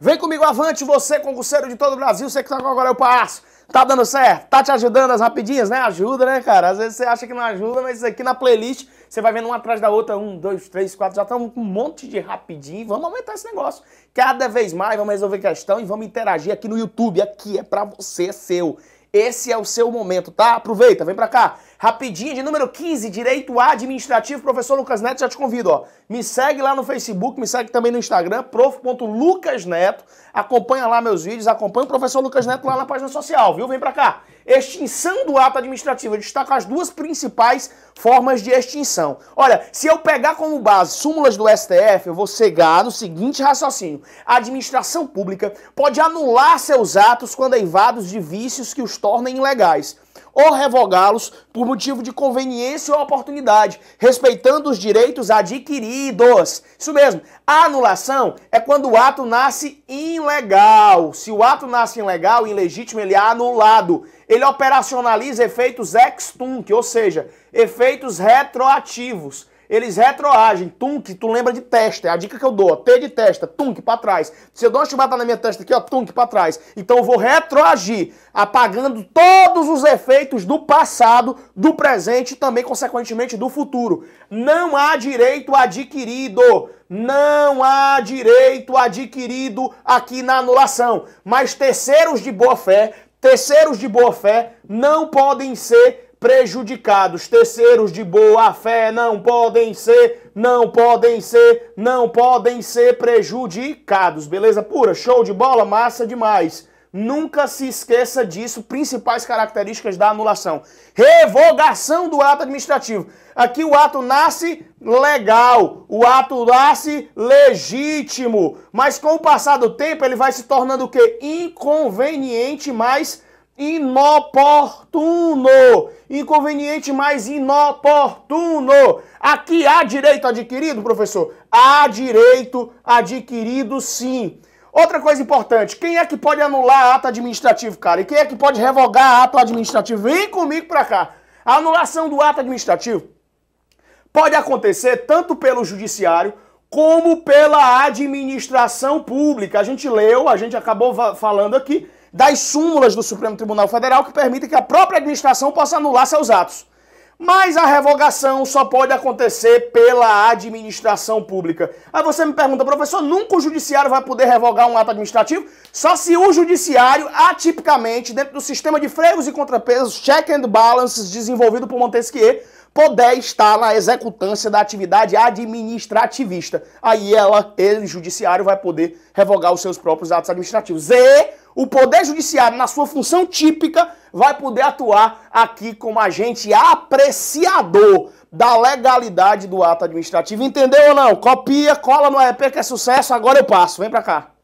Vem comigo avante, você, concurseiro de todo o Brasil, você que tá com agora eu é passo. Tá dando certo? Tá te ajudando as rapidinhas, né? Ajuda, né, cara? Às vezes você acha que não ajuda, mas aqui na playlist você vai vendo uma atrás da outra, um, dois, três, quatro, já estamos tá com um monte de rapidinho. Vamos aumentar esse negócio. Cada vez mais vamos resolver questão e vamos interagir aqui no YouTube. Aqui é pra você, é seu. Esse é o seu momento, tá? Aproveita, vem pra cá. Rapidinho, de número 15, Direito Administrativo, professor Lucas Neto, já te convido, ó. Me segue lá no Facebook, me segue também no Instagram, prof.lucasneto. Acompanha lá meus vídeos, acompanha o professor Lucas Neto lá na página social, viu? Vem pra cá. Extinção do ato administrativo. Eu destaco as duas principais formas de extinção. Olha, se eu pegar como base súmulas do STF, eu vou cegar no seguinte raciocínio. A administração pública pode anular seus atos quando eivados é de vícios que os tornem ilegais ou revogá-los por motivo de conveniência ou oportunidade, respeitando os direitos adquiridos. Isso mesmo. A anulação é quando o ato nasce ilegal. Se o ato nasce ilegal, ilegítimo, ele é anulado. Ele operacionaliza efeitos ex tunc, ou seja, efeitos retroativos eles retroagem. Tunk, tu lembra de testa. É a dica que eu dou, ó. T de testa, tunk para trás. Se eu dou uma chibatada na minha testa aqui, ó, tunk para trás. Então eu vou retroagir, apagando todos os efeitos do passado, do presente e também, consequentemente, do futuro. Não há direito adquirido. Não há direito adquirido aqui na anulação. Mas terceiros de boa fé, terceiros de boa fé não podem ser prejudicados. Terceiros de boa fé não podem ser, não podem ser, não podem ser prejudicados. Beleza pura? Show de bola? Massa demais. Nunca se esqueça disso, principais características da anulação. Revogação do ato administrativo. Aqui o ato nasce legal, o ato nasce legítimo, mas com o passar do tempo ele vai se tornando o quê? Inconveniente, mais inoportuno. Inconveniente, mas inoportuno. Aqui há direito adquirido, professor? Há direito adquirido, sim. Outra coisa importante, quem é que pode anular ato administrativo, cara? E quem é que pode revogar ato administrativo? Vem comigo pra cá. A anulação do ato administrativo pode acontecer tanto pelo judiciário como pela administração pública. A gente leu, a gente acabou falando aqui das súmulas do Supremo Tribunal Federal que permitem que a própria administração possa anular seus atos. Mas a revogação só pode acontecer pela administração pública. Aí você me pergunta, professor, nunca o judiciário vai poder revogar um ato administrativo? Só se o judiciário, atipicamente, dentro do sistema de freios e contrapesos, check and balances desenvolvido por Montesquieu, puder estar na executância da atividade administrativista. Aí ela, ele, judiciário, vai poder revogar os seus próprios atos administrativos. E o Poder Judiciário, na sua função típica, vai poder atuar aqui como agente apreciador da legalidade do ato administrativo. Entendeu ou não? Copia, cola no EP que é sucesso, agora eu passo. Vem pra cá.